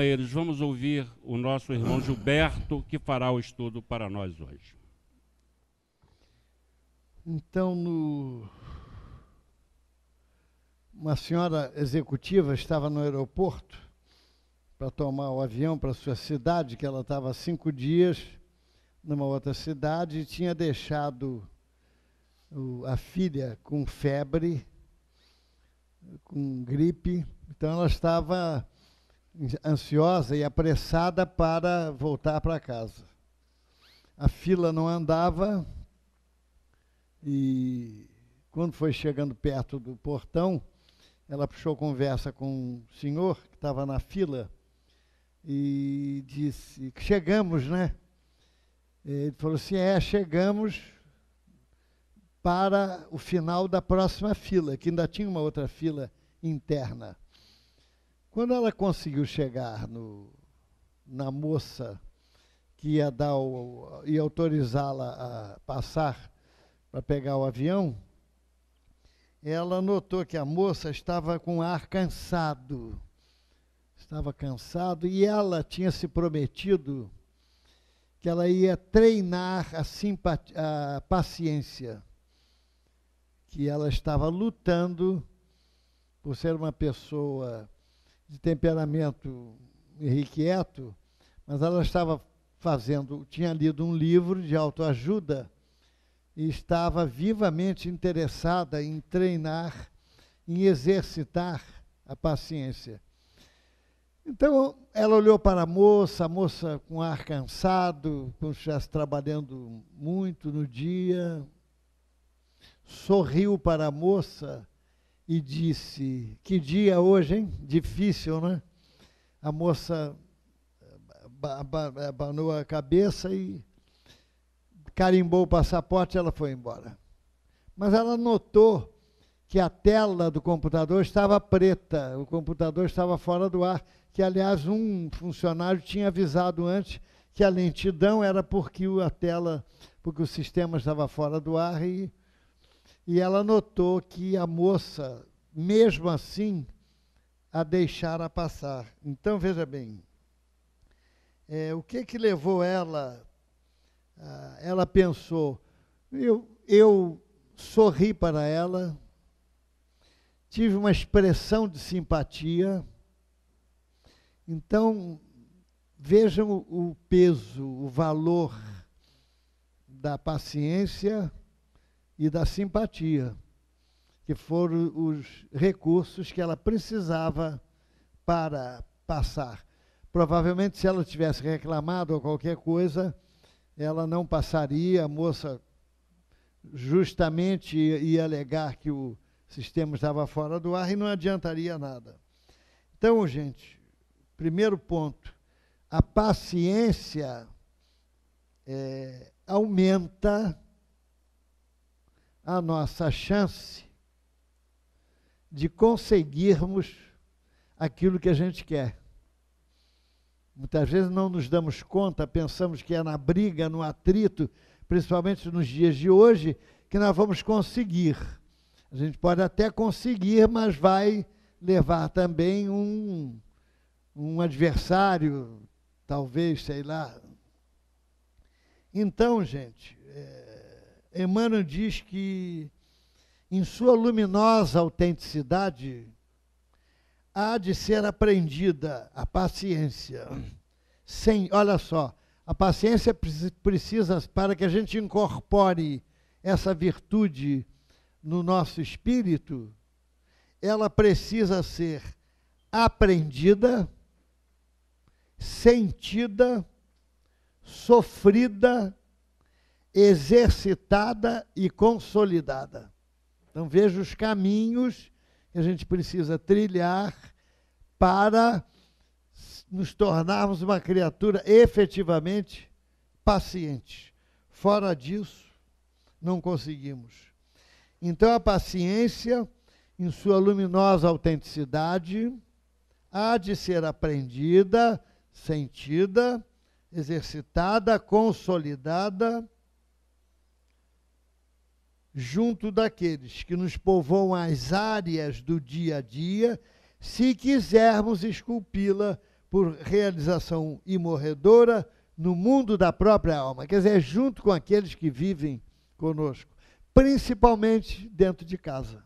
companheiros, vamos ouvir o nosso irmão Gilberto, que fará o estudo para nós hoje. Então, no... uma senhora executiva estava no aeroporto para tomar o avião para sua cidade, que ela estava há cinco dias numa outra cidade e tinha deixado o... a filha com febre, com gripe. Então, ela estava ansiosa e apressada para voltar para casa. A fila não andava e quando foi chegando perto do portão, ela puxou conversa com o senhor que estava na fila e disse: Chegamos, né? Ele falou assim: É, chegamos para o final da próxima fila, que ainda tinha uma outra fila interna. Quando ela conseguiu chegar no, na moça que ia dar o, e autorizá-la a passar para pegar o avião, ela notou que a moça estava com ar cansado. Estava cansado e ela tinha se prometido que ela ia treinar a, simpatia, a paciência, que ela estava lutando por ser uma pessoa de temperamento irrequieto, mas ela estava fazendo, tinha lido um livro de autoajuda e estava vivamente interessada em treinar, em exercitar a paciência. Então, ela olhou para a moça, a moça com ar cansado, como se estivesse trabalhando muito no dia, sorriu para a moça e disse: Que dia hoje, hein? Difícil, né? A moça eh, eh, abanou a cabeça e carimbou o passaporte e ela foi embora. Mas ela notou que a tela do computador estava preta, o computador estava fora do ar, que, aliás, um funcionário tinha avisado antes que a lentidão era porque a tela, porque o sistema estava fora do ar e e ela notou que a moça, mesmo assim, a deixara passar. Então, veja bem, é, o que que levou ela? Ah, ela pensou, eu, eu sorri para ela, tive uma expressão de simpatia. Então, vejam o peso, o valor da paciência e da simpatia, que foram os recursos que ela precisava para passar. Provavelmente, se ela tivesse reclamado ou qualquer coisa, ela não passaria, a moça justamente ia alegar que o sistema estava fora do ar e não adiantaria nada. Então, gente, primeiro ponto, a paciência é, aumenta a nossa chance de conseguirmos aquilo que a gente quer. Muitas vezes não nos damos conta, pensamos que é na briga, no atrito, principalmente nos dias de hoje, que nós vamos conseguir. A gente pode até conseguir, mas vai levar também um, um adversário, talvez, sei lá. Então, gente, é, Emmanuel diz que, em sua luminosa autenticidade, há de ser aprendida a paciência. Sem, olha só, a paciência precisa para que a gente incorpore essa virtude no nosso espírito, ela precisa ser aprendida, sentida, sofrida exercitada e consolidada. Então veja os caminhos que a gente precisa trilhar para nos tornarmos uma criatura efetivamente paciente. Fora disso, não conseguimos. Então a paciência, em sua luminosa autenticidade, há de ser aprendida, sentida, exercitada, consolidada junto daqueles que nos povoam as áreas do dia a dia, se quisermos esculpi-la por realização imorredora no mundo da própria alma, quer dizer, é junto com aqueles que vivem conosco, principalmente dentro de casa.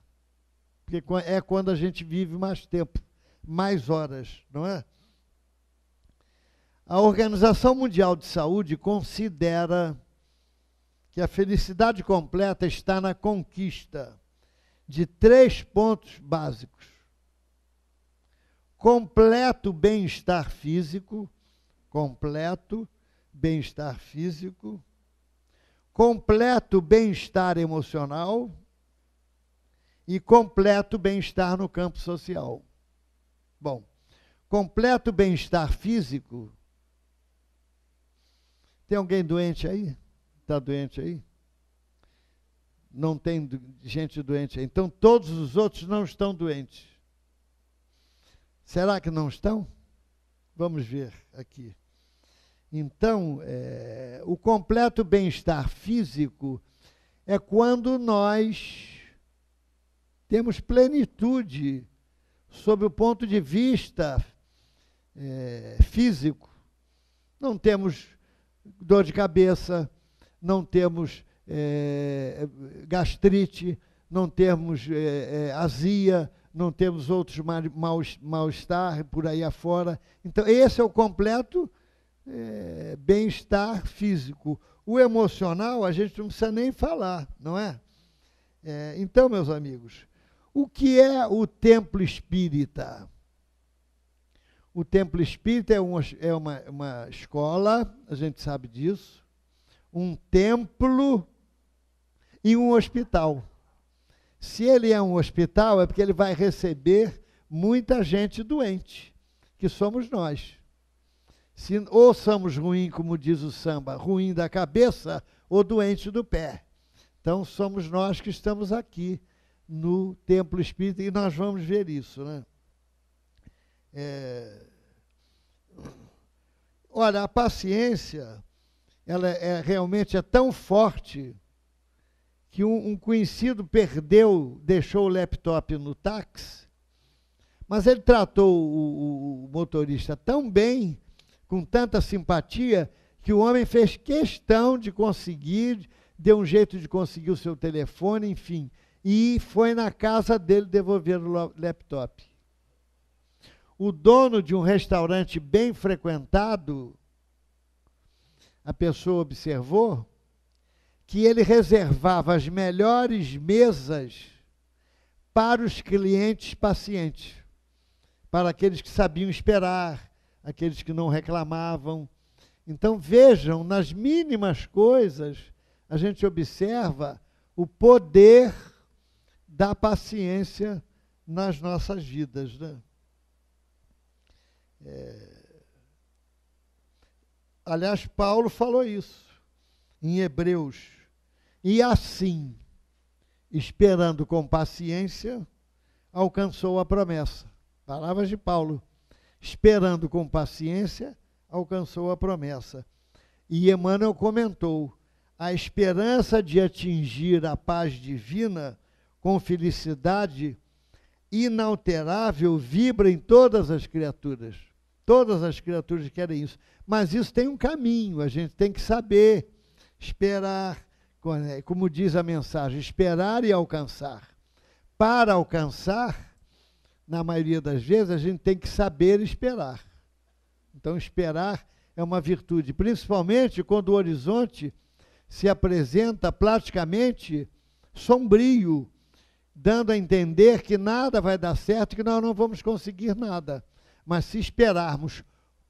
Porque é quando a gente vive mais tempo, mais horas, não é? A Organização Mundial de Saúde considera que a felicidade completa está na conquista de três pontos básicos: completo bem-estar físico, completo bem-estar físico, completo bem-estar emocional e completo bem-estar no campo social. Bom, completo bem-estar físico. Tem alguém doente aí? Está doente aí? Não tem gente doente aí. Então todos os outros não estão doentes. Será que não estão? Vamos ver aqui. Então, é, o completo bem-estar físico é quando nós temos plenitude sob o ponto de vista é, físico. Não temos dor de cabeça, não temos é, gastrite, não temos é, azia, não temos outros mal-estar mal por aí afora. Então, esse é o completo é, bem-estar físico. O emocional, a gente não precisa nem falar, não é? é? Então, meus amigos, o que é o templo espírita? O templo espírita é uma, é uma, uma escola, a gente sabe disso, um templo e um hospital. Se ele é um hospital, é porque ele vai receber muita gente doente, que somos nós. Se, ou somos ruim, como diz o samba, ruim da cabeça ou doente do pé. Então somos nós que estamos aqui no templo espírita e nós vamos ver isso, né? É... Olha, a paciência ela é, realmente é tão forte que um, um conhecido perdeu, deixou o laptop no táxi, mas ele tratou o, o, o motorista tão bem, com tanta simpatia, que o homem fez questão de conseguir, deu um jeito de conseguir o seu telefone, enfim, e foi na casa dele devolver o laptop. O dono de um restaurante bem frequentado a pessoa observou que ele reservava as melhores mesas para os clientes pacientes, para aqueles que sabiam esperar, aqueles que não reclamavam. Então vejam, nas mínimas coisas, a gente observa o poder da paciência nas nossas vidas. Né? É, Aliás, Paulo falou isso em Hebreus. E assim, esperando com paciência, alcançou a promessa. Palavras de Paulo. Esperando com paciência, alcançou a promessa. E Emmanuel comentou: a esperança de atingir a paz divina com felicidade inalterável vibra em todas as criaturas. Todas as criaturas querem isso. Mas isso tem um caminho, a gente tem que saber esperar, eh, como diz a mensagem, esperar e alcançar. Para alcançar, na maioria das vezes, a gente tem que saber esperar. Então, esperar é uma virtude, principalmente quando o horizonte se apresenta praticamente sombrio, dando a entender que nada vai dar certo, que nós não vamos conseguir nada. Mas se esperarmos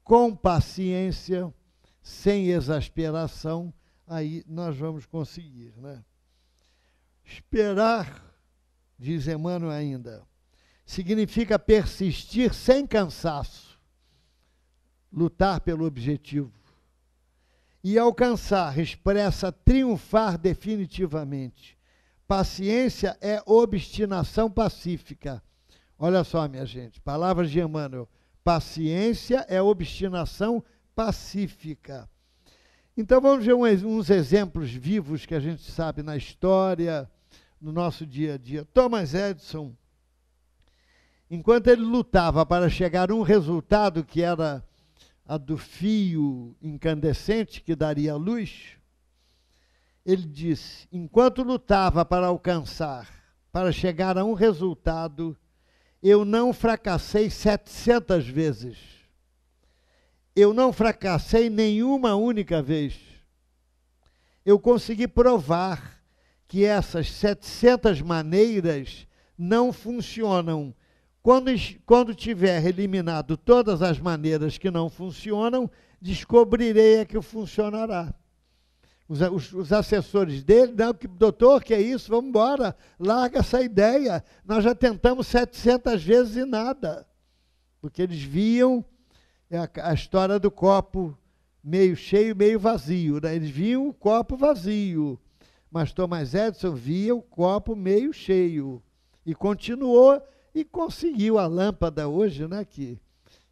com paciência, sem exasperação, aí nós vamos conseguir. Né? Esperar, diz Emmanuel ainda, significa persistir sem cansaço, lutar pelo objetivo. E alcançar expressa triunfar definitivamente. Paciência é obstinação pacífica. Olha só, minha gente, palavras de Emmanuel. Paciência é obstinação pacífica. Então vamos ver uns exemplos vivos que a gente sabe na história, no nosso dia a dia. Thomas Edison, enquanto ele lutava para chegar a um resultado que era a do fio incandescente que daria a luz, ele disse: enquanto lutava para alcançar, para chegar a um resultado eu não fracassei 700 vezes. Eu não fracassei nenhuma única vez. Eu consegui provar que essas 700 maneiras não funcionam. Quando, quando tiver eliminado todas as maneiras que não funcionam, descobrirei a é que funcionará. Os, os, os, assessores dele, não, que, doutor, que é isso, vamos embora, larga essa ideia. Nós já tentamos 700 vezes e nada. Porque eles viam é, a, a história do copo meio cheio, meio vazio. Né? Eles viam o copo vazio, mas Thomas Edison via o copo meio cheio. E continuou e conseguiu a lâmpada hoje, né, que,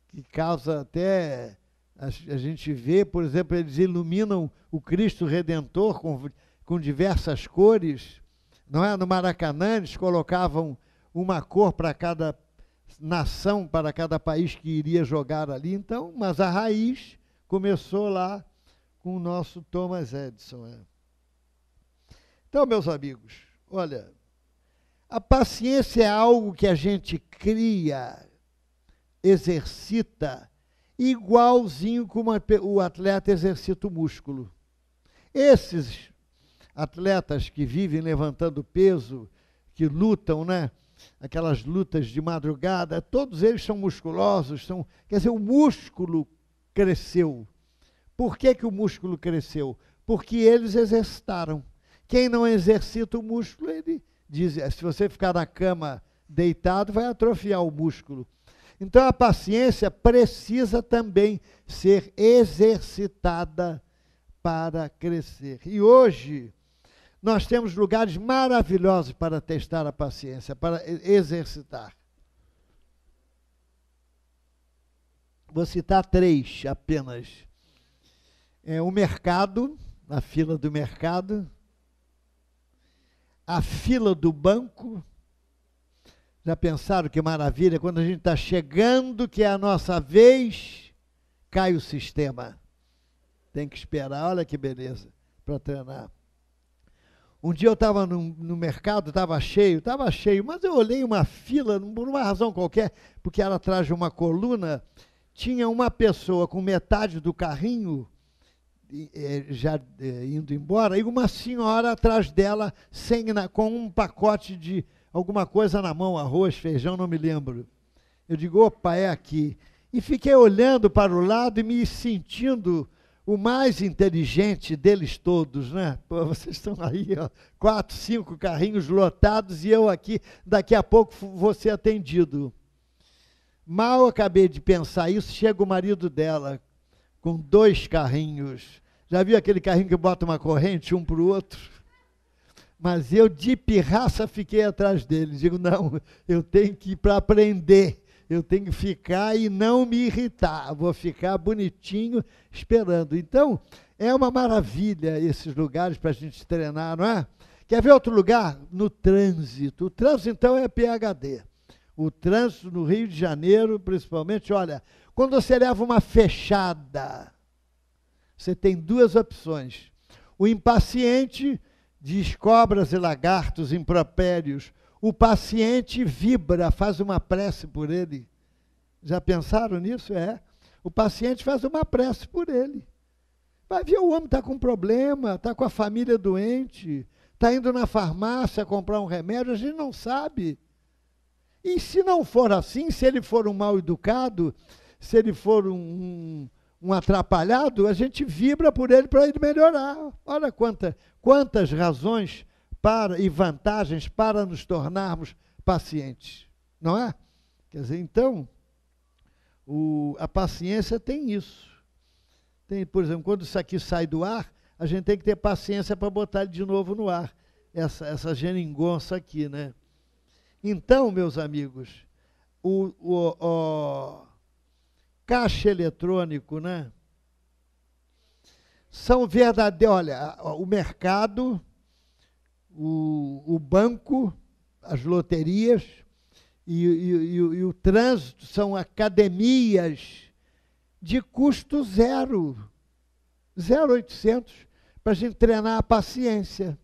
que causa até a, a gente vê, por exemplo, eles iluminam o Cristo Redentor com, com diversas cores. Não é? No Maracanã, eles colocavam uma cor para cada nação, para cada país que iria jogar ali. Então, mas a raiz começou lá com o nosso Thomas Edison. É. Então, meus amigos, olha, a paciência é algo que a gente cria, exercita igualzinho como o atleta exercita o músculo. Esses atletas que vivem levantando peso, que lutam, né? Aquelas lutas de madrugada, todos eles são musculosos, são, quer dizer, o músculo cresceu. Por que, que o músculo cresceu? Porque eles exercitaram. Quem não exercita o músculo, ele diz, é, se você ficar na cama deitado, vai atrofiar o músculo. Então a paciência precisa também ser exercitada para crescer. E hoje nós temos lugares maravilhosos para testar a paciência, para exercitar. Vou citar três apenas. É, o mercado, a fila do mercado, a fila do banco já pensaram que maravilha? Quando a gente está chegando, que é a nossa vez, cai o sistema. Tem que esperar, olha que beleza, para treinar. Um dia eu estava no, no, mercado, estava cheio, estava cheio, mas eu olhei uma fila, por uma razão qualquer, porque era atrás de uma coluna, tinha uma pessoa com metade do carrinho é, já é, indo embora, e uma senhora atrás dela sem, com um pacote de alguma coisa na mão, arroz, feijão, não me lembro. Eu digo, opa, é aqui. E fiquei olhando para o lado e me sentindo o mais inteligente deles todos, né? Pô, vocês estão aí, ó, quatro, cinco carrinhos lotados e eu aqui, daqui a pouco vou ser atendido. Mal acabei de pensar isso, chega o marido dela com dois carrinhos. Já viu aquele carrinho que bota uma corrente um para o outro? Mas eu de pirraça fiquei atrás dele. Digo, não, eu tenho que ir para aprender. Eu tenho que ficar e não me irritar. Vou ficar bonitinho esperando. Então, é uma maravilha esses lugares para a gente treinar, não é? Quer ver outro lugar? No trânsito. O trânsito, então, é PHD. O trânsito no Rio de Janeiro, principalmente, olha, quando você leva uma fechada, você tem duas opções. O impaciente diz cobras e lagartos, impropérios. O paciente vibra, faz uma prece por ele. Já pensaram nisso? É. O paciente faz uma prece por ele. Vai ver o homem está com problema, está com a família doente, está indo na farmácia comprar um remédio, a gente não sabe. E se não for assim, se ele for um mal educado, se ele for um, um, um atrapalhado, a gente vibra por ele para ele melhorar. Olha quanta, quantas razões para e vantagens para nos tornarmos pacientes, não é? Quer dizer, então, o, a paciência tem isso. Tem, por exemplo, quando isso aqui sai do ar, a gente tem que ter paciência para botar ele de novo no ar, essa, essa geringonça aqui, né? Então, meus amigos, o, o, o caixa eletrônico, né? são verdadeiros. Olha, o mercado, o, o banco, as loterias e, e, e, e, o trânsito são academias de custo zero. 0,800 para a gente treinar a paciência.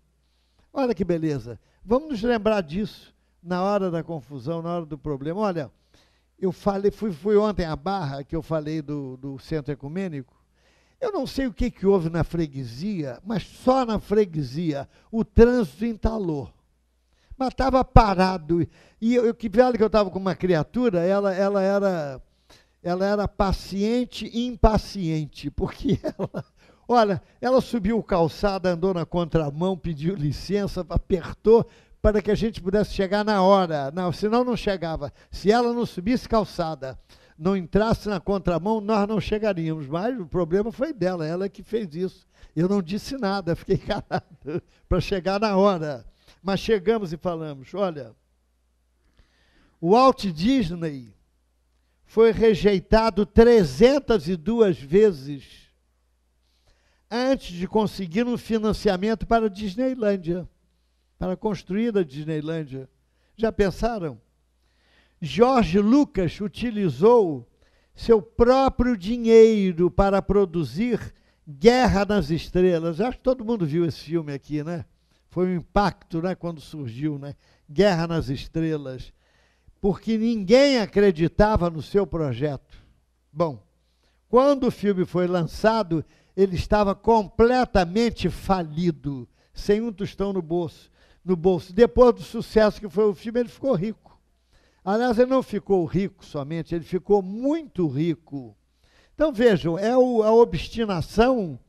Olha que beleza. Vamos nos lembrar disso na hora da confusão, na hora do problema. Olha, eu falei, fui, fui ontem à Barra, que eu falei do, do centro ecumênico, eu não sei o que, que houve na freguesia, mas só na freguesia o trânsito entalou. Mas estava parado. E eu, que velho que eu estava com uma criatura, ela, ela era ela era paciente e impaciente, porque ela, olha, ela subiu o calçado, andou na contramão, pediu licença, apertou para que a gente pudesse chegar na hora. Não, senão não chegava. Se ela não subisse calçada, não entrasse na contramão, nós não chegaríamos. Mas o problema foi dela, ela que fez isso. Eu não disse nada, fiquei calado para chegar na hora. Mas chegamos e falamos: olha, o Walt Disney foi rejeitado 302 vezes antes de conseguir um financiamento para a Disneylândia, para construir a Disneylândia. Já pensaram? Jorge Lucas utilizou seu próprio dinheiro para produzir Guerra nas Estrelas. Acho que todo mundo viu esse filme aqui, né? Foi um impacto, né, quando surgiu, né? Guerra nas Estrelas. Porque ninguém acreditava no seu projeto. Bom, quando o filme foi lançado, ele estava completamente falido, sem um tostão no bolso. No bolso. Depois do sucesso que foi o filme, ele ficou rico Aliás, ele não ficou rico somente, ele ficou muito rico. Então vejam, é o, a obstinação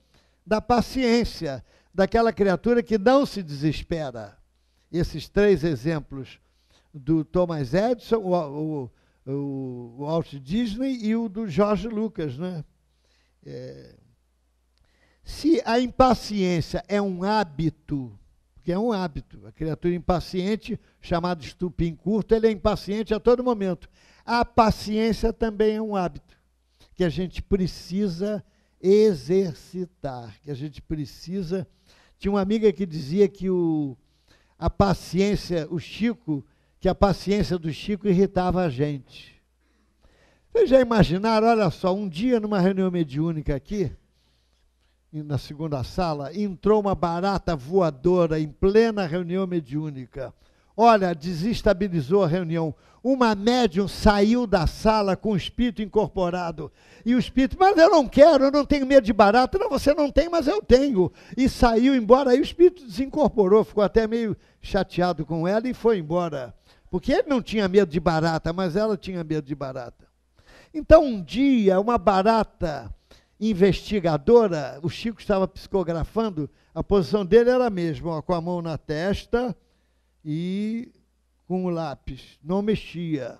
da paciência, daquela criatura que não se desespera. Esses três exemplos do Thomas Edison, o, o, o, o Walt Disney e o do George Lucas. Né? É, se a impaciência é um hábito, que é um hábito. A criatura impaciente, chamada estupim curto, ele é impaciente a todo momento. A paciência também é um hábito que a gente precisa exercitar, que a gente precisa. Tinha uma amiga que dizia que o, a paciência, o Chico, que a paciência do Chico irritava a gente. Vocês já imaginaram, olha só, um dia numa reunião mediúnica aqui, na segunda sala, entrou uma barata voadora em plena reunião mediúnica. Olha, desestabilizou a reunião. Uma médium saiu da sala com o espírito incorporado. E o espírito, mas eu não quero, eu não tenho medo de barata. Não, você não tem, mas eu tenho. E saiu embora. Aí o espírito desincorporou, ficou até meio chateado com ela e foi embora. Porque ele não tinha medo de barata, mas ela tinha medo de barata. Então, um dia, uma barata investigadora, o Chico estava psicografando, a posição dele era a mesma, ó, com a mão na testa e com o lápis, não mexia.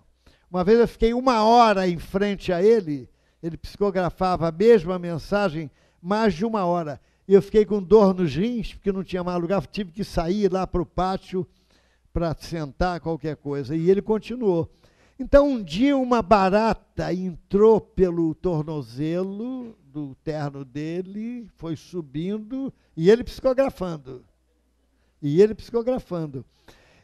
Uma vez eu fiquei uma hora em frente a ele, ele psicografava a mesma mensagem mais de uma hora. E eu fiquei com dor nos rins, porque não tinha mais lugar, tive que sair lá para o pátio para sentar qualquer coisa. E ele continuou. Então, um dia, uma barata entrou pelo tornozelo do terno dele, foi subindo e ele psicografando. E ele psicografando.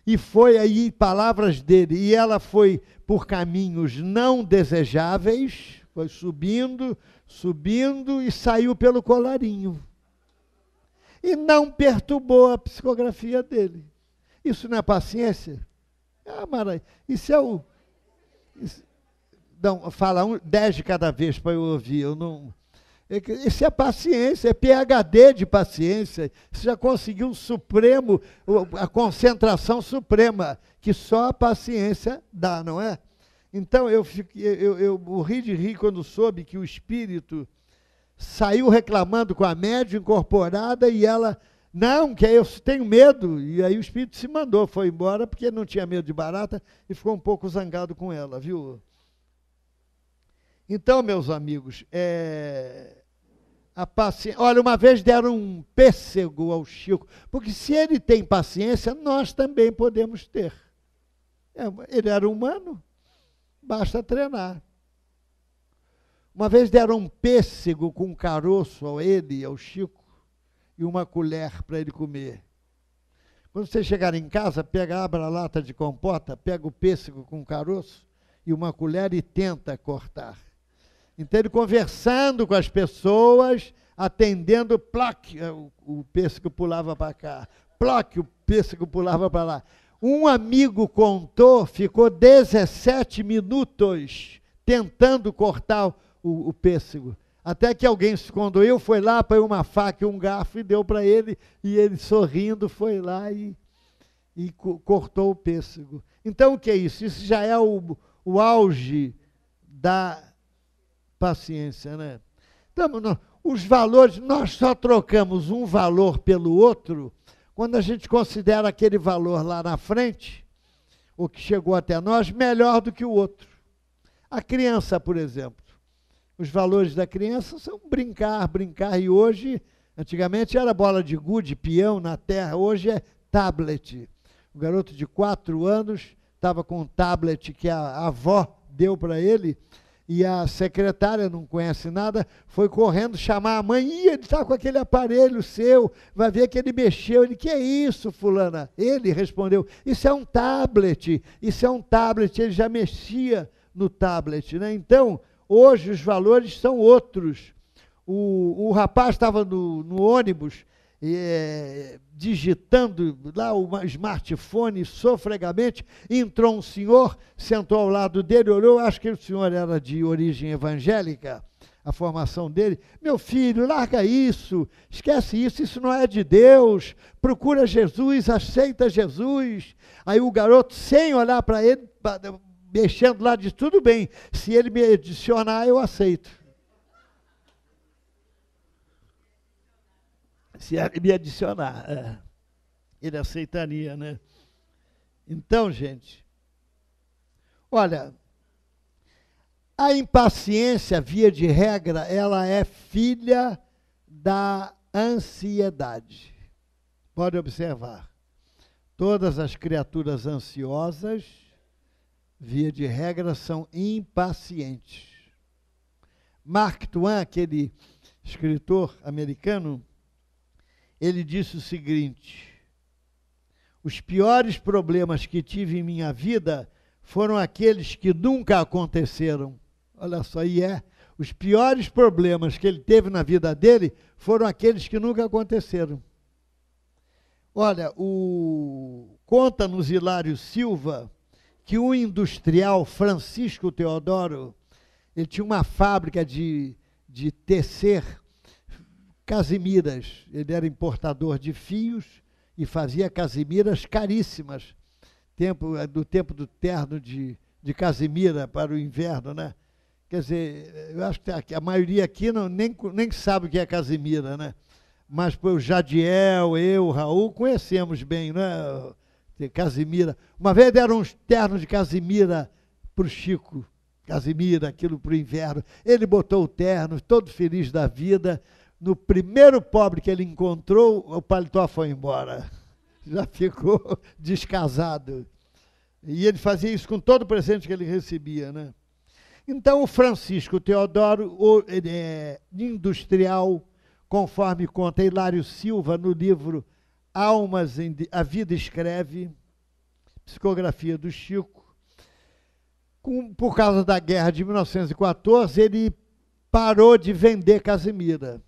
E foi aí palavras dele, e ela foi por caminhos não desejáveis, foi subindo, subindo e saiu pelo colarinho. E não perturbou a psicografia dele. Isso não é paciência? Ah, Mara, isso é o, não, fala um, dez de cada vez para eu ouvir. Eu não. É isso é paciência, é PHD de paciência. Você já conseguiu o supremo, a concentração suprema, que só a paciência dá, não é? Então eu, fiquei, eu, eu morri de rir quando soube que o espírito saiu reclamando com a média incorporada e ela não, que eu tenho medo. E aí o espírito se mandou, foi embora, porque não tinha medo de barata e ficou um pouco zangado com ela, viu? Então, meus amigos, é, a paciência. Olha, uma vez deram um pêssego ao Chico, porque se ele tem paciência, nós também podemos ter. É, ele era humano, basta treinar. Uma vez deram um pêssego com um caroço a ele, ao Chico e uma colher para ele comer. Quando você chegar em casa, pega, abre a lata de compota, pega o pêssego com caroço e uma colher e tenta cortar. Então ele conversando com as pessoas, atendendo, plac, eh, o pêssego pulava para cá, plac, o pêssego pulava para lá. Um amigo contou, ficou 17 minutos tentando cortar o, o pêssego. Até que alguém se condoiu, foi lá, pegou uma faca e um garfo e deu para ele, e ele sorrindo foi lá e, e co cortou o pêssego. Então o que é isso? Isso já é o, o auge da paciência, né? Então, não, os valores, nós só trocamos um valor pelo outro quando a gente considera aquele valor lá na frente, o que chegou até nós, melhor do que o outro. A criança, por exemplo os valores da criança são brincar, brincar. E hoje, antigamente era bola de gude, peão na terra, hoje é tablet. O garoto de quatro anos estava com um tablet que a avó deu para ele e a secretária não conhece nada, foi correndo chamar a mãe, e ele está com aquele aparelho seu, vai ver que ele mexeu, ele, que é isso, fulana? Ele respondeu, isso é um tablet, isso é um tablet, ele já mexia no tablet, né? Então, Hoje os valores são outros. O, o rapaz estava no, no ônibus é, digitando lá o smartphone sofregamente, entrou um senhor, sentou ao lado dele, olhou, acho que o senhor era de origem evangélica, a formação dele, meu filho, larga isso, esquece isso, isso não é de Deus, procura Jesus, aceita Jesus. Aí o garoto, sem olhar para ele, mexendo lá de tudo bem. Se ele me adicionar, eu aceito. Se ele me adicionar, é. ele aceitaria, né? Então, gente, olha, a impaciência, via de regra, ela é filha da ansiedade. Pode observar. Todas as criaturas ansiosas via de regra, são impacientes. Mark Twain, aquele escritor americano, ele disse o seguinte: Os piores problemas que tive em minha vida foram aqueles que nunca aconteceram. Olha só, e é. Os piores problemas que ele teve na vida dele foram aqueles que nunca aconteceram. Olha, o conta-nos Hilário Silva que o industrial Francisco Teodoro, ele tinha uma fábrica de, de tecer casimiras. Ele era importador de fios e fazia casimiras caríssimas. Tempo, eh, do tempo do terno de, de casimira para o inverno, né? Quer dizer, eu acho que a maioria aqui não, nem, nem sabe o que é casimira, né? Mas o Jadiel, eu, Raul, conhecemos bem, né? Casimira. Uma vez deram uns ternos de Casimira para o Chico. Casimira, aquilo para o inverno. Ele botou o terno, todo feliz da vida. No primeiro pobre que ele encontrou, o paletó foi embora. Já ficou descasado. E ele fazia isso com todo o presente que ele recebia, né? Então, o Francisco Teodoro, ele é industrial, conforme conta Hilário Silva no livro Almas em A Vida Escreve, Psicografia do Chico. Com, por causa da guerra de 1914, ele parou de vender Casimira.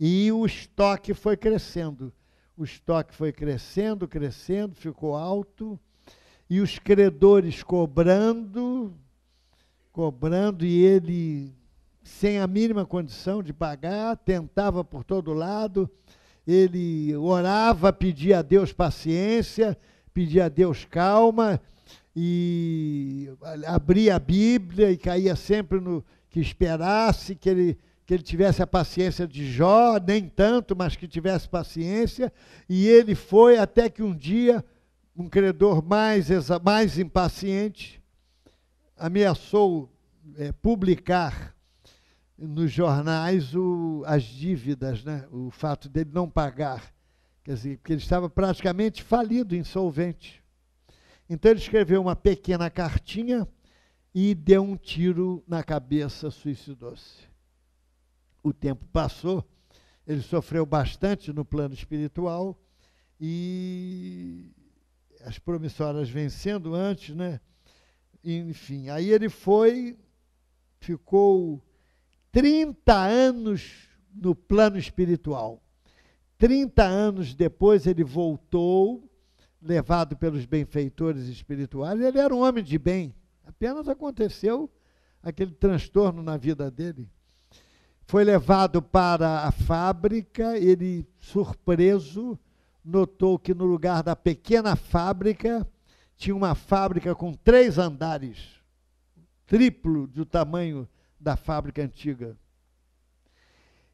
E o estoque foi crescendo. O estoque foi crescendo, crescendo, ficou alto. E os credores cobrando, cobrando, e ele, sem a mínima condição de pagar, tentava por todo lado ele orava, pedia a Deus paciência, pedia a Deus calma, e abria a Bíblia e caía sempre no que esperasse, que ele, que ele tivesse a paciência de Jó, nem tanto, mas que tivesse paciência, e ele foi até que um dia um credor mais, mais impaciente ameaçou é, publicar nos jornais o, as dívidas, né? o fato dele não pagar. Quer dizer, porque ele estava praticamente falido, insolvente. Então ele escreveu uma pequena cartinha e deu um tiro na cabeça, suicidou-se. O tempo passou, ele sofreu bastante no plano espiritual e as promissoras vencendo antes, né? Enfim, aí ele foi, ficou 30 anos no plano espiritual. 30 anos depois ele voltou, levado pelos benfeitores espirituais. Ele era um homem de bem, apenas aconteceu aquele transtorno na vida dele. Foi levado para a fábrica, ele, surpreso, notou que no lugar da pequena fábrica, tinha uma fábrica com três andares, triplo do tamanho da fábrica antiga.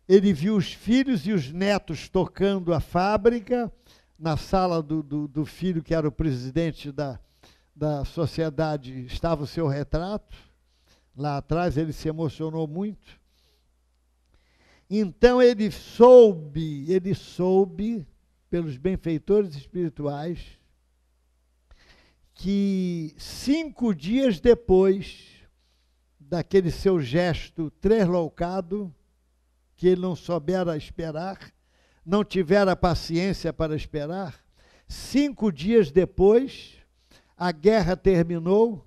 Ele viu os filhos e os netos tocando a fábrica na sala do, do, do filho, que era o presidente da, da sociedade, estava o seu retrato. Lá atrás ele se emocionou muito. Então ele soube, ele soube, pelos benfeitores espirituais, que cinco dias depois daquele seu gesto tresloucado, que ele não soubera esperar, não tivera paciência para esperar. Cinco dias depois, a guerra terminou,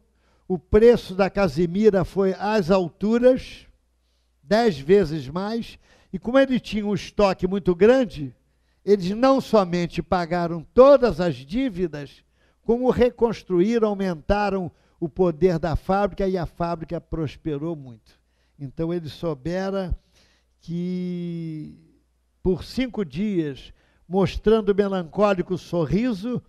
o preço da Casimira foi às alturas, dez vezes mais, e como ele tinha um estoque muito grande, eles não somente pagaram todas as dívidas, como reconstruíram, aumentaram o poder da fábrica e a fábrica prosperou muito. Então ele soubera que por cinco dias, mostrando melancólico sorriso,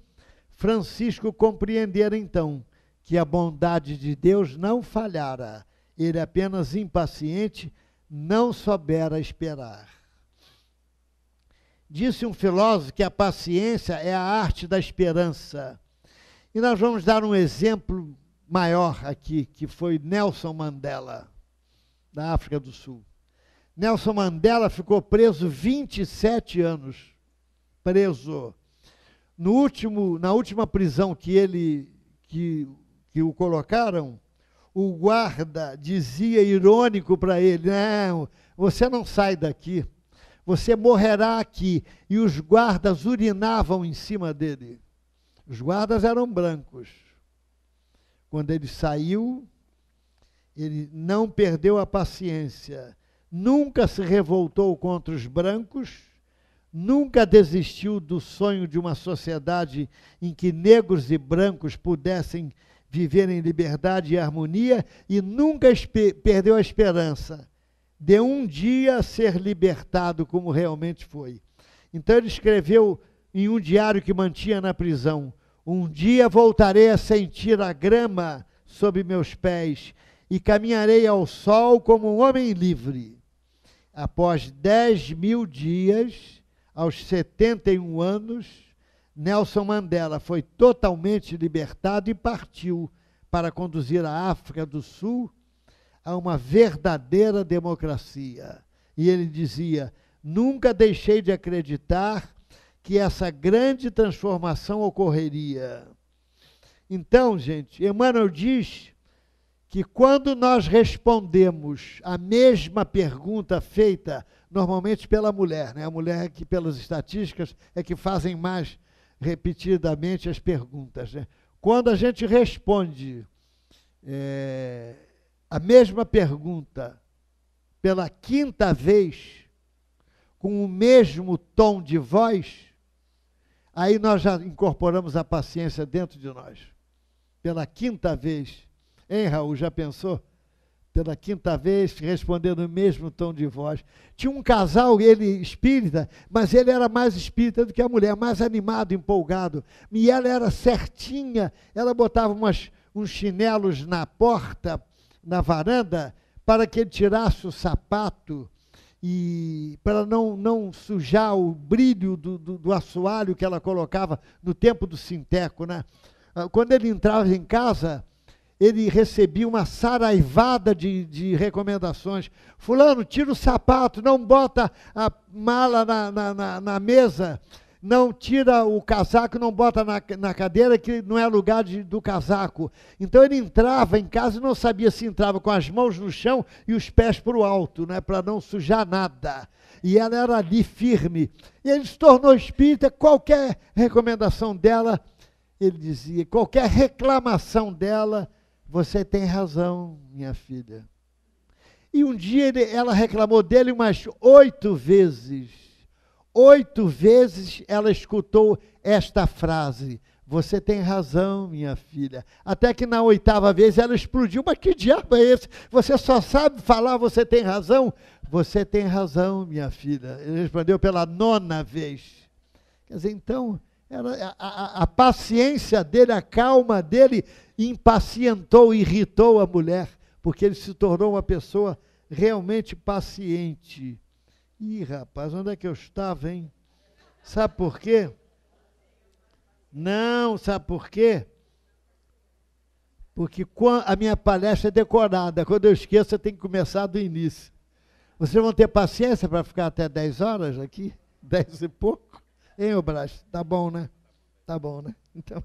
Francisco compreendera então que a bondade de Deus não falhara, ele apenas impaciente não soubera esperar. Disse um filósofo que a paciência é a arte da esperança. E nós vamos dar um exemplo maior aqui, que foi Nelson Mandela, da África do Sul. Nelson Mandela ficou preso 27 anos. Preso. No último, na última prisão que ele que, que o colocaram, o guarda dizia irônico para ele: "Não, você não sai daqui. Você morrerá aqui". E os guardas urinavam em cima dele. Os guardas eram brancos quando ele saiu, ele não perdeu a paciência, nunca se revoltou contra os brancos, nunca desistiu do sonho de uma sociedade em que negros e brancos pudessem viver em liberdade e harmonia e nunca perdeu a esperança de um dia ser libertado como realmente foi. Então ele escreveu em um diário que mantinha na prisão: um dia voltarei a sentir a grama sob meus pés e caminharei ao sol como um homem livre. Após dez mil dias, aos 71 anos, Nelson Mandela foi totalmente libertado e partiu para conduzir a África do Sul a uma verdadeira democracia. E ele dizia: Nunca deixei de acreditar que essa grande transformação ocorreria. Então, gente, Emmanuel diz que quando nós respondemos a mesma pergunta feita normalmente pela mulher, né? A mulher é que pelas estatísticas é que fazem mais repetidamente as perguntas, né? Quando a gente responde é, a mesma pergunta pela quinta vez com o mesmo tom de voz, Aí nós já incorporamos a paciência dentro de nós. Pela quinta vez. Hein, Raul, já pensou? Pela quinta vez, respondendo no mesmo tom de voz. Tinha um casal, ele espírita, mas ele era mais espírita do que a mulher, mais animado, empolgado. E ela era certinha, ela botava umas, uns chinelos na porta, na varanda, para que ele tirasse o sapato e para não, não sujar o brilho do, do, do, assoalho que ela colocava no tempo do sinteco. Né? Ah, quando ele entrava em casa, ele recebia uma saraivada de, de recomendações. Fulano, tira o sapato, não bota a mala na, na, na, na mesa não tira o casaco, não bota na, na cadeira, que não é lugar de, do casaco. Então ele entrava em casa e não sabia se entrava com as mãos no chão e os pés para o alto, né, para não sujar nada. E ela era ali firme. E ele se tornou espírita, qualquer recomendação dela, ele dizia, qualquer reclamação dela, você tem razão, minha filha. E um dia ele, ela reclamou dele umas oito vezes. Oito vezes ela escutou esta frase: Você tem razão, minha filha. Até que na oitava vez ela explodiu: Mas que diabo é esse? Você só sabe falar, você tem razão? Você tem razão, minha filha. Ele respondeu pela nona vez. Quer dizer, então, ela, a, a, a paciência dele, a calma dele, impacientou, irritou a mulher, porque ele se tornou uma pessoa realmente paciente. Ih, rapaz, onde é que eu estava, hein? Sabe por quê? Não, sabe por quê? Porque a minha palestra é decorada. Quando eu esqueço, eu tenho que começar do início. Vocês vão ter paciência para ficar até 10 horas aqui? 10 e pouco? Hein, ô Tá bom, né? Tá bom, né? Então,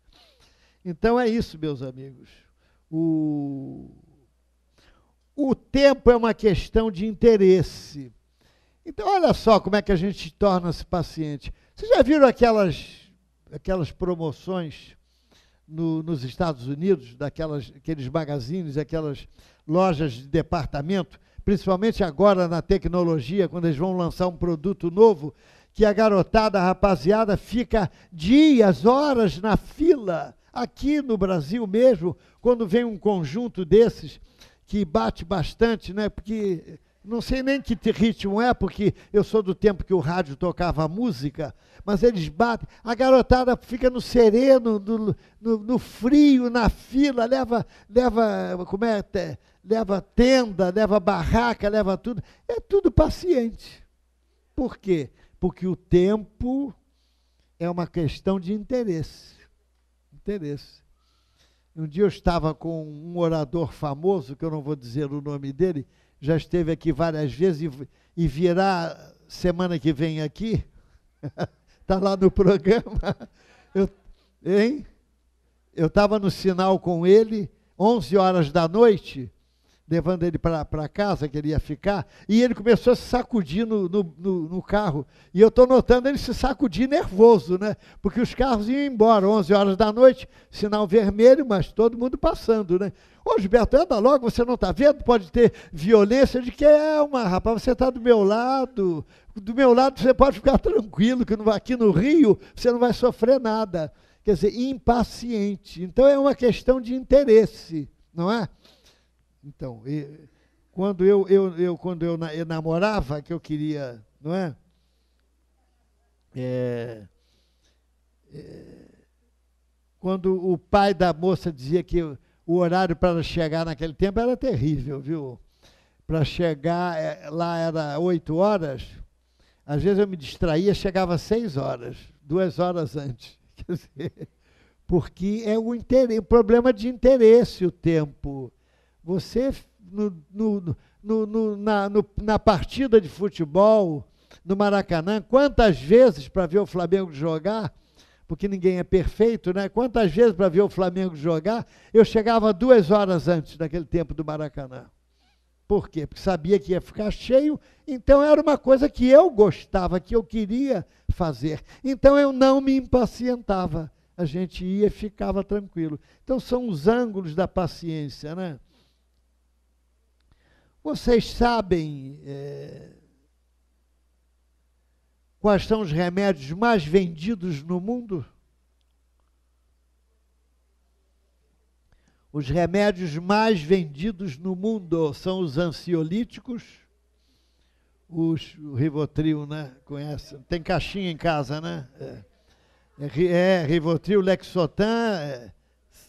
então é isso, meus amigos. O, o tempo é uma questão de interesse. Então, olha só como é que a gente torna-se paciente. Vocês já viram aquelas, aquelas promoções no, nos Estados Unidos, daquelas, aqueles magazines, aquelas lojas de departamento, principalmente agora na tecnologia, quando eles vão lançar um produto novo, que a garotada, a rapaziada, fica dias, horas na fila, aqui no Brasil mesmo, quando vem um conjunto desses, que bate bastante, né? Porque não sei nem que ritmo é, porque eu sou do tempo que o rádio tocava música, mas eles batem. A garotada fica no sereno, no, no, no frio, na fila, leva, leva, como é, leva tenda, leva barraca, leva tudo. É tudo paciente. Por quê? Porque o tempo é uma questão de interesse. Interesse. Um dia eu estava com um orador famoso, que eu não vou dizer o nome dele, já esteve aqui várias vezes e, e virá semana que vem aqui. Está lá no programa. Eu, hein? Eu estava no sinal com ele, 11 horas da noite levando ele para casa, que ele ia ficar, e ele começou a se sacudir no, no, no, no carro. E eu estou notando ele se sacudir nervoso, né? Porque os carros iam embora, 11 horas da noite, sinal vermelho, mas todo mundo passando, né? Ô, Gilberto, anda logo, você não está vendo? Pode ter violência de que é uma, rapaz, você está do meu lado, do meu lado você pode ficar tranquilo, que aqui no Rio você não vai sofrer nada. Quer dizer, impaciente. Então é uma questão de interesse, não é? Então, e, quando eu, eu, eu, quando eu, na, eu namorava, que eu queria, não é? é, é quando o pai da moça dizia que o horário para chegar naquele tempo era terrível, viu? Para chegar é, lá era oito horas, às vezes eu me distraía, chegava seis horas, duas horas antes. Quer dizer, porque é o, interesse, o problema de interesse o tempo. Você, no, no, no, na, na partida de futebol no Maracanã, quantas vezes para ver o Flamengo jogar, porque ninguém é perfeito, né? Quantas vezes para ver o Flamengo jogar, eu chegava duas horas antes daquele tempo do Maracanã. Por quê? Porque sabia que ia ficar cheio, então era uma coisa que eu gostava, que eu queria fazer. Então eu não me impacientava. A gente ia e ficava tranquilo. Então são os ângulos da paciência, né? Vocês sabem é, quais são os remédios mais vendidos no mundo? Os remédios mais vendidos no mundo são os ansiolíticos, os, o Rivotril, né? Conhece? Tem caixinha em casa, né? É, é, é Rivotril, Lexotan,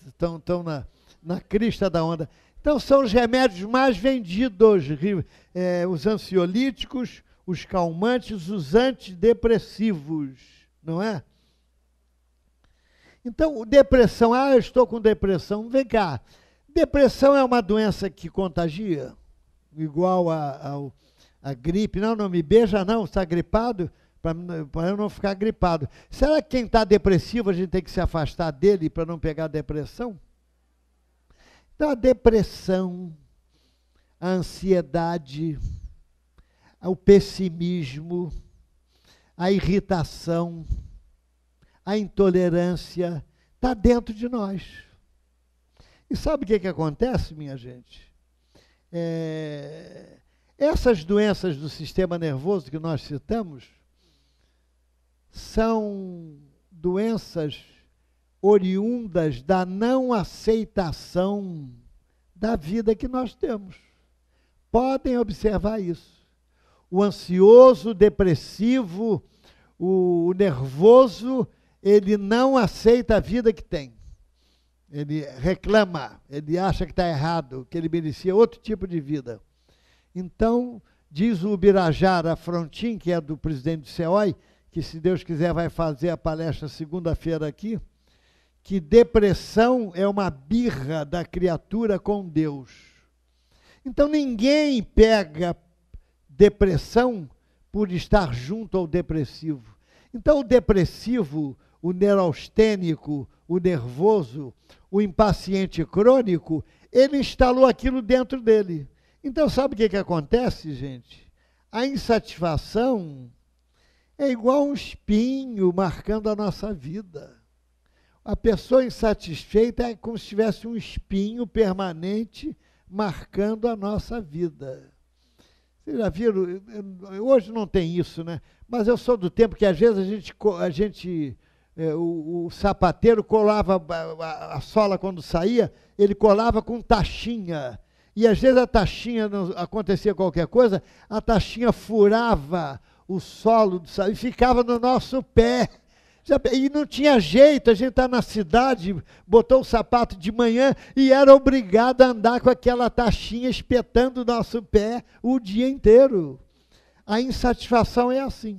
estão é, tão na, na crista da onda. Então, são os remédios mais vendidos: é, os ansiolíticos, os calmantes, os antidepressivos, não é? Então, depressão, ah, eu estou com depressão. Vem cá, depressão é uma doença que contagia, igual a, a, a gripe. Não, não me beija, não, está gripado, para eu não ficar gripado. Será que quem está depressivo a gente tem que se afastar dele para não pegar depressão? Então, a depressão, a ansiedade, o pessimismo, a irritação, a intolerância, está dentro de nós. E sabe o que, que acontece, minha gente? É, essas doenças do sistema nervoso que nós citamos são doenças oriundas da não aceitação da vida que nós temos. Podem observar isso. O ansioso, o depressivo, o nervoso, ele não aceita a vida que tem. Ele reclama, ele acha que está errado, que ele merecia outro tipo de vida. Então, diz o Birajara Frontin, que é do presidente do CEOI, que se Deus quiser vai fazer a palestra segunda-feira aqui, que depressão é uma birra da criatura com Deus. Então ninguém pega depressão por estar junto ao depressivo. Então o depressivo, o neurastênico, o nervoso, o impaciente crônico, ele instalou aquilo dentro dele. Então sabe o que, que acontece, gente? A insatisfação é igual um espinho marcando a nossa vida a pessoa insatisfeita é como se tivesse um espinho permanente marcando a nossa vida. Vocês já viram? Hoje não tem isso, né? Mas eu sou do tempo que às vezes a gente, a gente é, o, o, sapateiro colava a, a, a, sola quando saía, ele colava com taxinha. E às vezes a taxinha, acontecia qualquer coisa, a taxinha furava o solo do sapato e ficava no nosso pé. E não tinha jeito, a gente está na cidade, botou o sapato de manhã e era obrigado a andar com aquela taxinha espetando o nosso pé o dia inteiro. A insatisfação é assim.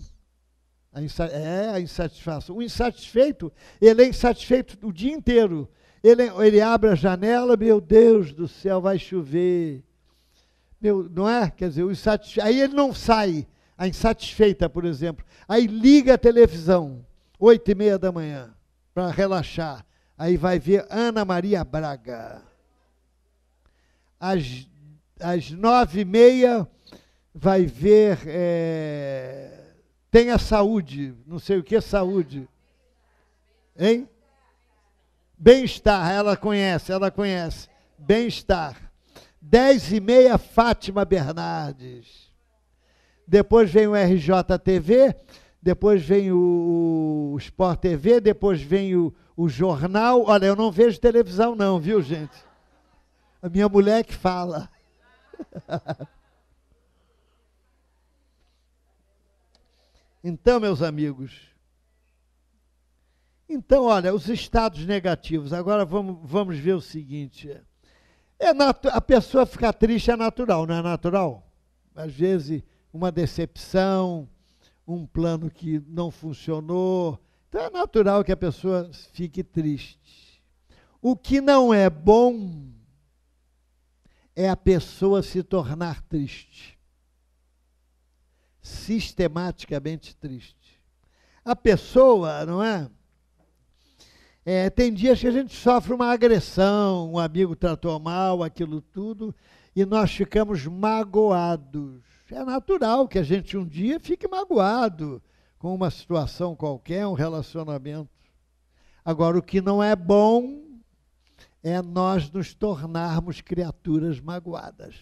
A insa é a insatisfação. O insatisfeito, ele é insatisfeito o dia inteiro. Ele, ele abre a janela, meu Deus do céu, vai chover. Meu, não é? Quer dizer, o insatisfeito. Aí ele não sai. A insatisfeita, por exemplo. Aí liga a televisão oito e meia da manhã, para relaxar. Aí vai ver Ana Maria Braga. Às, às nove e meia vai ver é, Tenha Saúde, não sei o que saúde. Hein? Bem-estar, ela conhece, ela conhece. Bem-estar. Dez e meia, Fátima Bernardes. Depois vem o RJTV, depois vem o, o Sport TV, depois vem o, o jornal. Olha, eu não vejo televisão, não, viu, gente? A minha mulher que fala. Então, meus amigos, então, olha, os estados negativos. Agora vamos, vamos ver o seguinte: é a pessoa ficar triste é natural, não é natural? Às vezes, uma decepção, um plano que não funcionou. Então é natural que a pessoa fique triste. O que não é bom é a pessoa se tornar triste. Sistematicamente triste. A pessoa, não é? é? Tem dias que a gente sofre uma agressão, um amigo tratou mal, aquilo tudo, e nós ficamos magoados é natural que a gente um dia fique magoado com uma situação qualquer, um relacionamento. Agora, o que não é bom é nós nos tornarmos criaturas magoadas.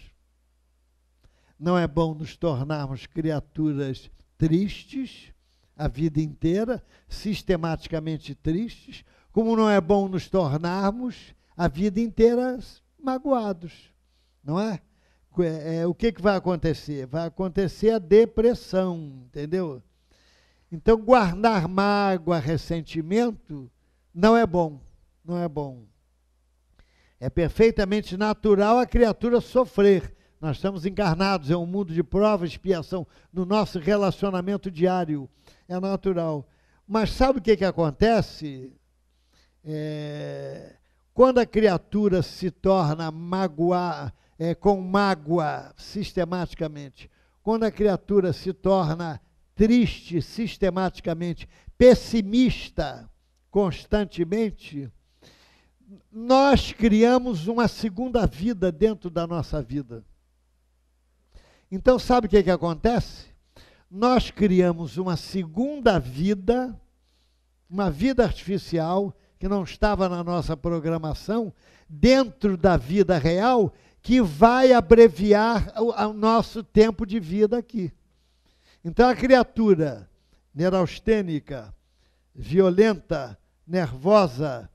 Não é bom nos tornarmos criaturas tristes a vida inteira, sistematicamente tristes, como não é bom nos tornarmos a vida inteira magoados, não é? É, é, o que, que vai acontecer? Vai acontecer a depressão, entendeu? Então, guardar mágoa, ressentimento, não é bom. Não é bom. É perfeitamente natural a criatura sofrer. Nós estamos encarnados, é um mundo de prova expiação no nosso relacionamento diário. É natural. Mas sabe o que, que acontece? É, quando a criatura se torna magoada, é, com mágoa sistematicamente, quando a criatura se torna triste sistematicamente, pessimista constantemente, nós criamos uma segunda vida dentro da nossa vida. Então, sabe o que, que acontece? Nós criamos uma segunda vida, uma vida artificial, que não estava na nossa programação, dentro da vida real, que vai abreviar o, o nosso tempo de vida aqui. Então a criatura neurastênica, violenta, nervosa,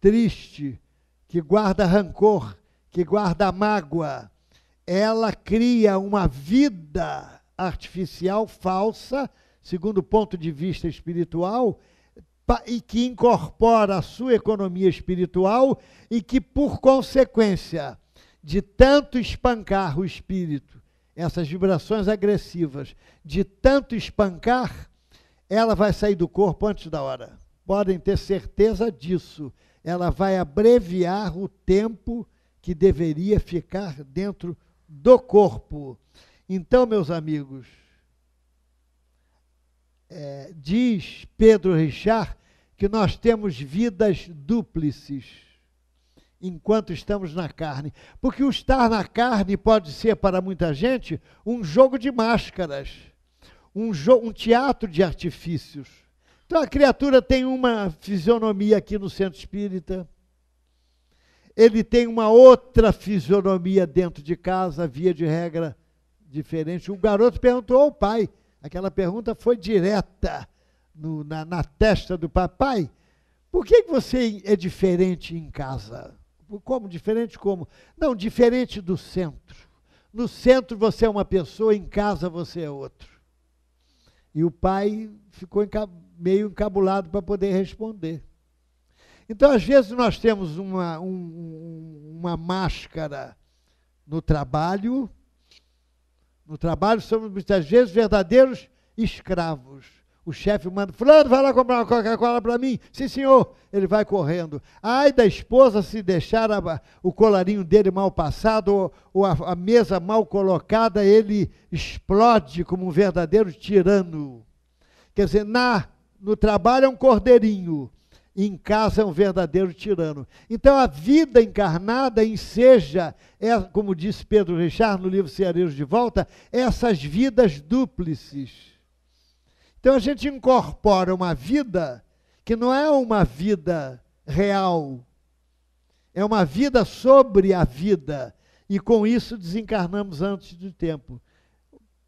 triste, que guarda rancor, que guarda mágoa, ela cria uma vida artificial falsa, segundo o ponto de vista espiritual, e que incorpora a sua economia espiritual e que, por consequência, de tanto espancar o espírito, essas vibrações agressivas, de tanto espancar, ela vai sair do corpo antes da hora. Podem ter certeza disso. Ela vai abreviar o tempo que deveria ficar dentro do corpo. Então, meus amigos, é, diz Pedro Richard que nós temos vidas dúplices enquanto estamos na carne. Porque o estar na carne pode ser, para muita gente, um jogo de máscaras, um, jo um teatro de artifícios. Então a criatura tem uma fisionomia aqui no centro espírita, ele tem uma outra fisionomia dentro de casa, via de regra diferente. O garoto perguntou ao pai, aquela pergunta foi direta no, na, na testa do papai. Por que você é diferente em casa? como diferente como? Não, diferente do centro. No centro você é uma pessoa, em casa você é outro. E o pai ficou meio encabulado para poder responder. Então, às vezes, nós temos uma, um, uma máscara no trabalho. No trabalho, somos muitas vezes verdadeiros escravos o chefe manda, fulano, vai lá comprar uma Coca-Cola para mim. Sim, senhor. Ele vai correndo. Ai da esposa se deixar a, o colarinho dele mal passado ou, ou a, a mesa mal colocada, ele explode como um verdadeiro tirano. Quer dizer, na, no trabalho é um cordeirinho, em casa é um verdadeiro tirano. Então a vida encarnada enseja, é, como disse Pedro Richard no livro Ceareiros de Volta, essas vidas dúplices então a gente incorpora uma vida que não é uma vida real, é uma vida sobre a vida, e com isso desencarnamos antes do tempo.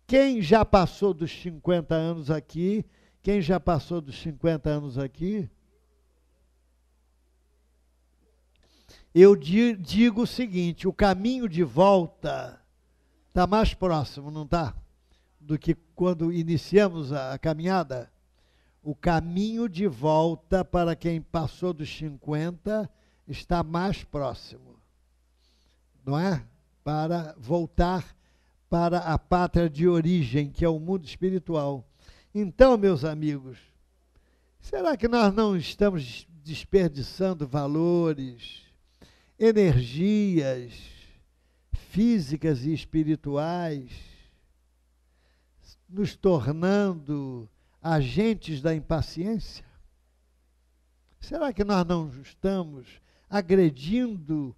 Quem já passou dos 50 anos aqui, quem já passou dos 50 anos aqui, eu digo o seguinte: o caminho de volta está mais próximo, não está? do que quando iniciamos a caminhada? O caminho de volta para quem passou dos 50 está mais próximo, não é? Para voltar para a pátria de origem, que é o mundo espiritual. Então, meus amigos, será que nós não estamos desperdiçando valores, energias físicas e espirituais? nos tornando agentes da impaciência? Será que nós não estamos agredindo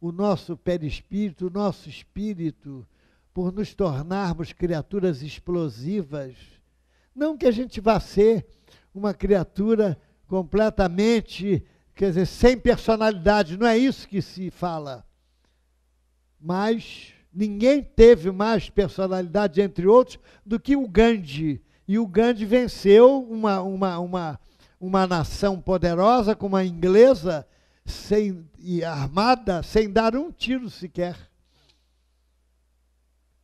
o nosso perispírito, o nosso espírito, por nos tornarmos criaturas explosivas? Não que a gente vá ser uma criatura completamente, quer dizer, sem personalidade, não é isso que se fala. Mas Ninguém teve mais personalidade, entre outros, do que o Gandhi. E o Gandhi venceu uma, uma, uma, uma nação poderosa como a inglesa sem, e armada sem dar um tiro sequer.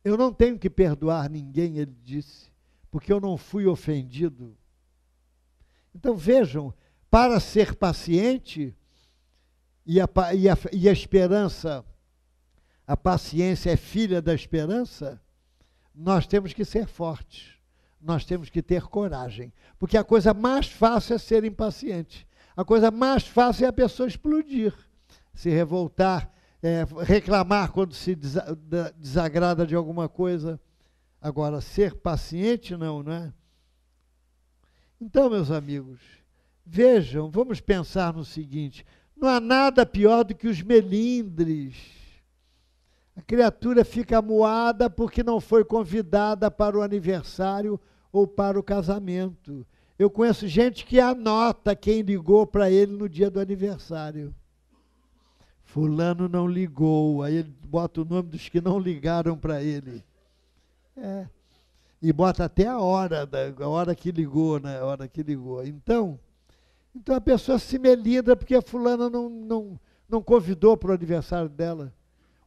Eu não tenho que perdoar ninguém, ele disse, porque eu não fui ofendido. Então vejam, para ser paciente e a, e a, e a esperança a paciência é filha da esperança, nós temos que ser fortes, nós temos que ter coragem. Porque a coisa mais fácil é ser impaciente, a coisa mais fácil é a pessoa explodir, se revoltar, é, reclamar quando se desagrada de alguma coisa. Agora, ser paciente, não, não é? Então, meus amigos, vejam, vamos pensar no seguinte: não há nada pior do que os melindres a criatura fica moada porque não foi convidada para o aniversário ou para o casamento. Eu conheço gente que anota quem ligou para ele no dia do aniversário. Fulano não ligou, aí ele bota o nome dos que não ligaram para ele. É. E bota até a hora, a hora que ligou, né? A hora que ligou. Então, então a pessoa se melindra porque a fulana não, não, não convidou para o aniversário dela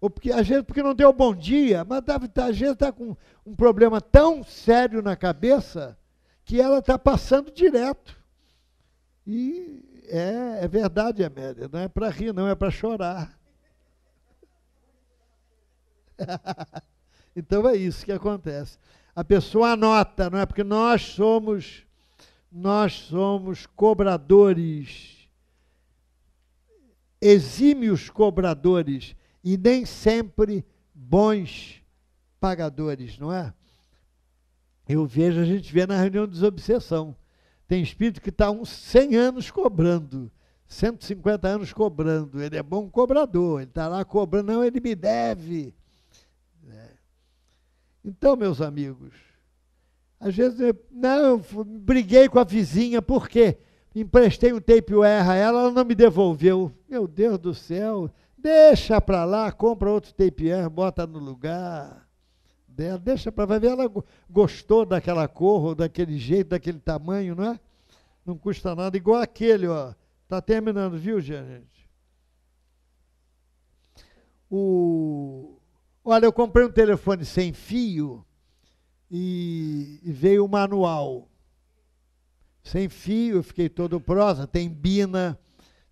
ou porque às vezes porque não deu bom dia, mas tá, às vezes está com um problema tão sério na cabeça que ela está passando direto. E é, é verdade, Amélia, não é para rir, não é para chorar. então é isso que acontece. A pessoa anota, não é porque nós somos nós somos cobradores exímios cobradores e nem sempre bons pagadores, não é? Eu vejo, a gente vê na reunião desobsessão. Tem espírito que está uns 100 anos cobrando, 150 anos cobrando. Ele é bom cobrador, ele está lá cobrando, não, ele me deve. É. Então, meus amigos, às vezes, eu, não, eu briguei com a vizinha, por quê? Emprestei um tape erra a ela, ela não me devolveu. Meu Deus do céu, Deixa para lá, compra outro tapian, bota no lugar dela, né? deixa para ver, ela gostou daquela cor, ou daquele jeito, daquele tamanho, não é? Não custa nada, igual aquele, ó. Tá terminando, viu, gente? O... Olha, eu comprei um telefone sem fio e, e veio o manual. Sem fio, eu fiquei todo prosa, tem bina,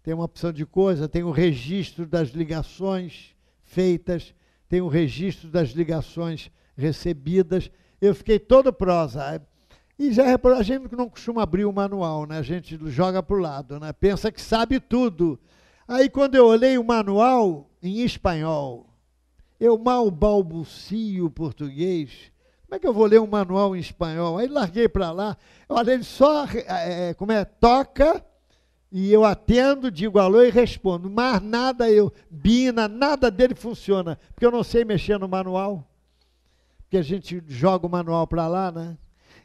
tem uma opção de coisa, tem o registro das ligações feitas, tem o registro das ligações recebidas. Eu fiquei todo prosa. E já reparou, a gente não costuma abrir o manual, né? a gente joga para o lado, né? pensa que sabe tudo. Aí quando eu olhei o manual em espanhol, eu mal balbucio português, como é que eu vou ler um manual em espanhol? Aí larguei para lá, olha, ele só, é, como é, toca e eu atendo, digo alô e respondo. Mas nada eu, Bina, nada dele funciona, porque eu não sei mexer no manual. Porque a gente joga o manual para lá, né?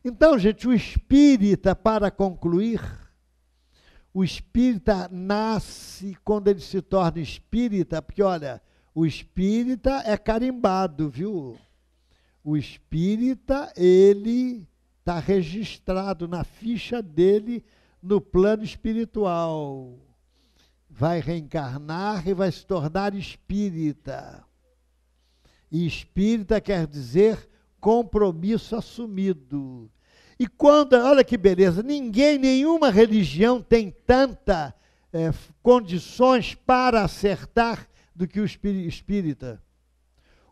Então, gente, o espírita, para concluir, o espírita nasce quando ele se torna espírita, porque olha, o espírita é carimbado, viu? O espírita, ele está registrado na ficha dele no plano espiritual. Vai reencarnar e vai se tornar espírita. E espírita quer dizer compromisso assumido. E quando, olha que beleza, ninguém, nenhuma religião tem tanta é, condições para acertar do que o espírita.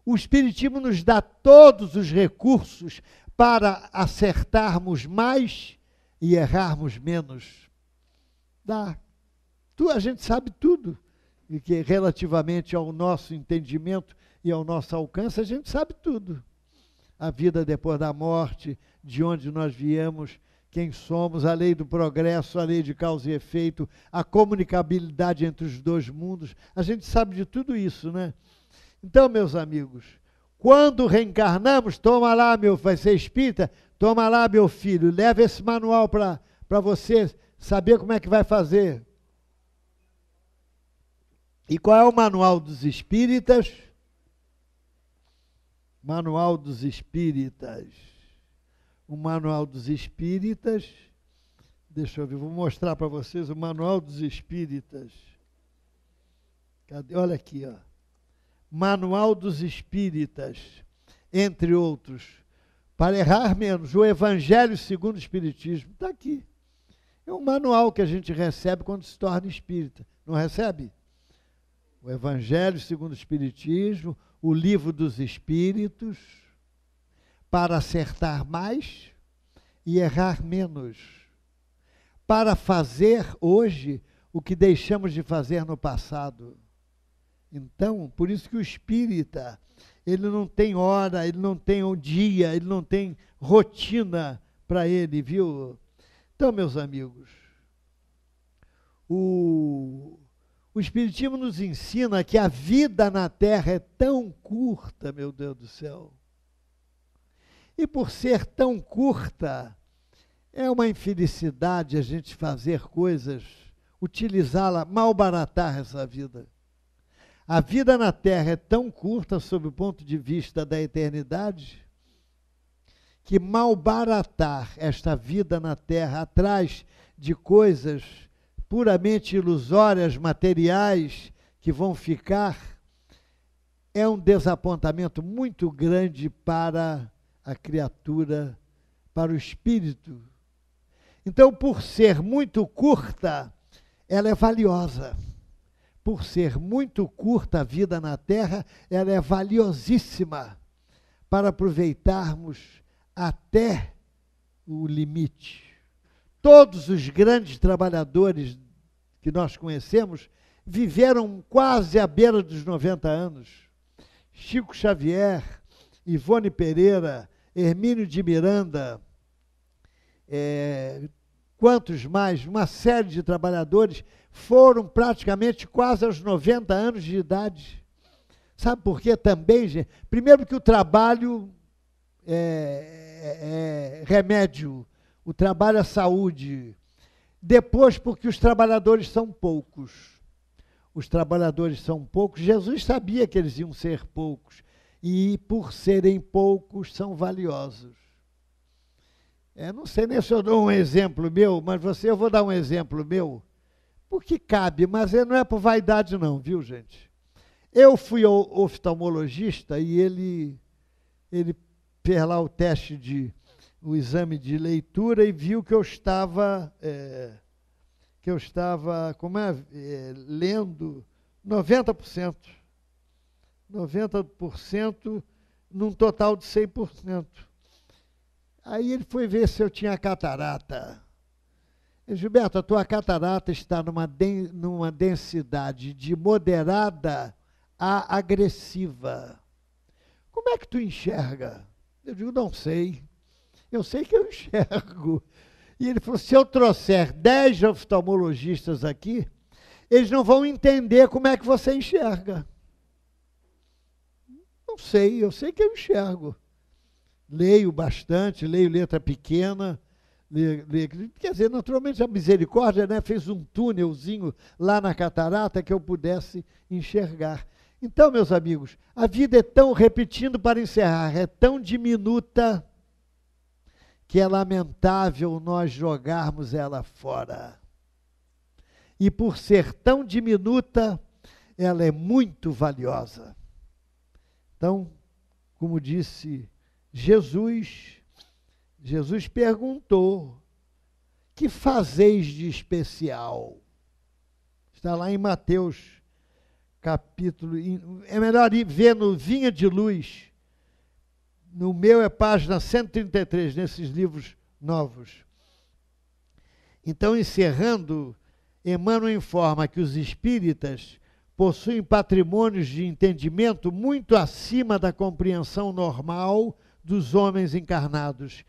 O Espiritismo nos dá todos os recursos para acertarmos mais e errarmos menos? Dá. Tu, a gente sabe tudo, e que relativamente ao nosso entendimento e ao nosso alcance, a gente sabe tudo. A vida depois da morte, de onde nós viemos, quem somos, a lei do progresso, a lei de causa e efeito, a comunicabilidade entre os dois mundos. A gente sabe de tudo isso, né? Então, meus amigos, quando reencarnamos, toma lá, meu, vai ser espírita, Toma lá, meu filho, leva esse manual para você saber como é que vai fazer. E qual é o manual dos espíritas? Manual dos espíritas. O manual dos espíritas. Deixa eu ver, vou mostrar para vocês o manual dos espíritas. Cadê? Olha aqui, ó. Manual dos espíritas, entre outros para errar menos. O Evangelho segundo o Espiritismo está aqui. É um manual que a gente recebe quando se torna espírita. Não recebe? O Evangelho segundo o Espiritismo, o Livro dos Espíritos, para acertar mais e errar menos. Para fazer hoje o que deixamos de fazer no passado. Então, por isso que o espírita ele não tem hora, ele não tem um dia, ele não tem rotina para ele, viu? Então, meus amigos, o, o Espiritismo nos ensina que a vida na Terra é tão curta, meu Deus do céu. E por ser tão curta, é uma infelicidade a gente fazer coisas, utilizá-la, malbaratar essa vida a vida na Terra é tão curta sob o ponto de vista da eternidade que malbaratar esta vida na Terra atrás de coisas puramente ilusórias, materiais, que vão ficar, é um desapontamento muito grande para a criatura, para o espírito. Então, por ser muito curta, ela é valiosa por ser muito curta a vida na Terra, ela é valiosíssima para aproveitarmos até o limite. Todos os grandes trabalhadores que nós conhecemos viveram quase à beira dos 90 anos. Chico Xavier, Ivone Pereira, Hermínio de Miranda, é, quantos mais, uma série de trabalhadores foram praticamente quase aos 90 anos de idade. Sabe por quê também, gente? Primeiro que o trabalho é, é, é, remédio, o trabalho é saúde. Depois, porque os trabalhadores são poucos. Os trabalhadores são poucos. Jesus sabia que eles iam ser poucos. E por serem poucos, são valiosos. Eu é, não sei nem se eu dou um exemplo meu, mas você, eu vou dar um exemplo meu. Porque cabe, mas é, não é por vaidade, não, viu, gente? Eu fui ao oftalmologista e ele, ele fez lá o teste de o exame de leitura e viu que eu estava é, que eu estava como é, é lendo 90%. 90% num total de 100%. Aí ele foi ver se eu tinha catarata. Gilberto, a tua catarata está numa, numa densidade de moderada a agressiva. Como é que tu enxerga? Eu digo, não sei. Eu sei que eu enxergo. E ele falou: se eu trouxer 10 oftalmologistas aqui, eles não vão entender como é que você enxerga. Não sei, eu sei que eu enxergo. Leio bastante, leio letra pequena Quer dizer, naturalmente a misericórdia né, fez um túnelzinho lá na catarata que eu pudesse enxergar. Então, meus amigos, a vida é tão, repetindo para encerrar, é tão diminuta que é lamentável nós jogarmos ela fora. E por ser tão diminuta, ela é muito valiosa. Então, como disse Jesus, Jesus perguntou: Que fazeis de especial? Está lá em Mateus, capítulo. É melhor ir ver no Vinha de Luz. No meu é página 133, nesses livros novos. Então, encerrando, Emmanuel informa que os espíritas possuem patrimônios de entendimento muito acima da compreensão normal dos homens encarnados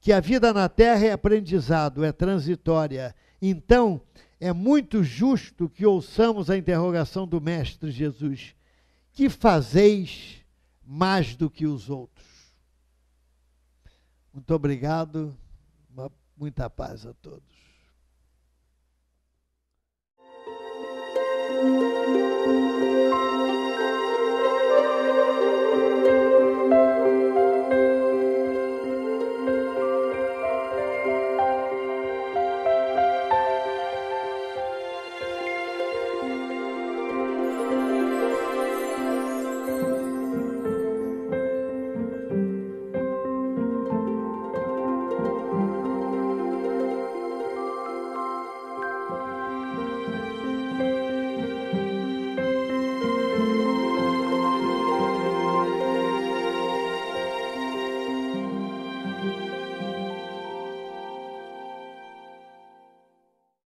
que a vida na terra é aprendizado, é transitória. Então, é muito justo que ouçamos a interrogação do Mestre Jesus: Que fazeis mais do que os outros? Muito obrigado, muita paz a todos.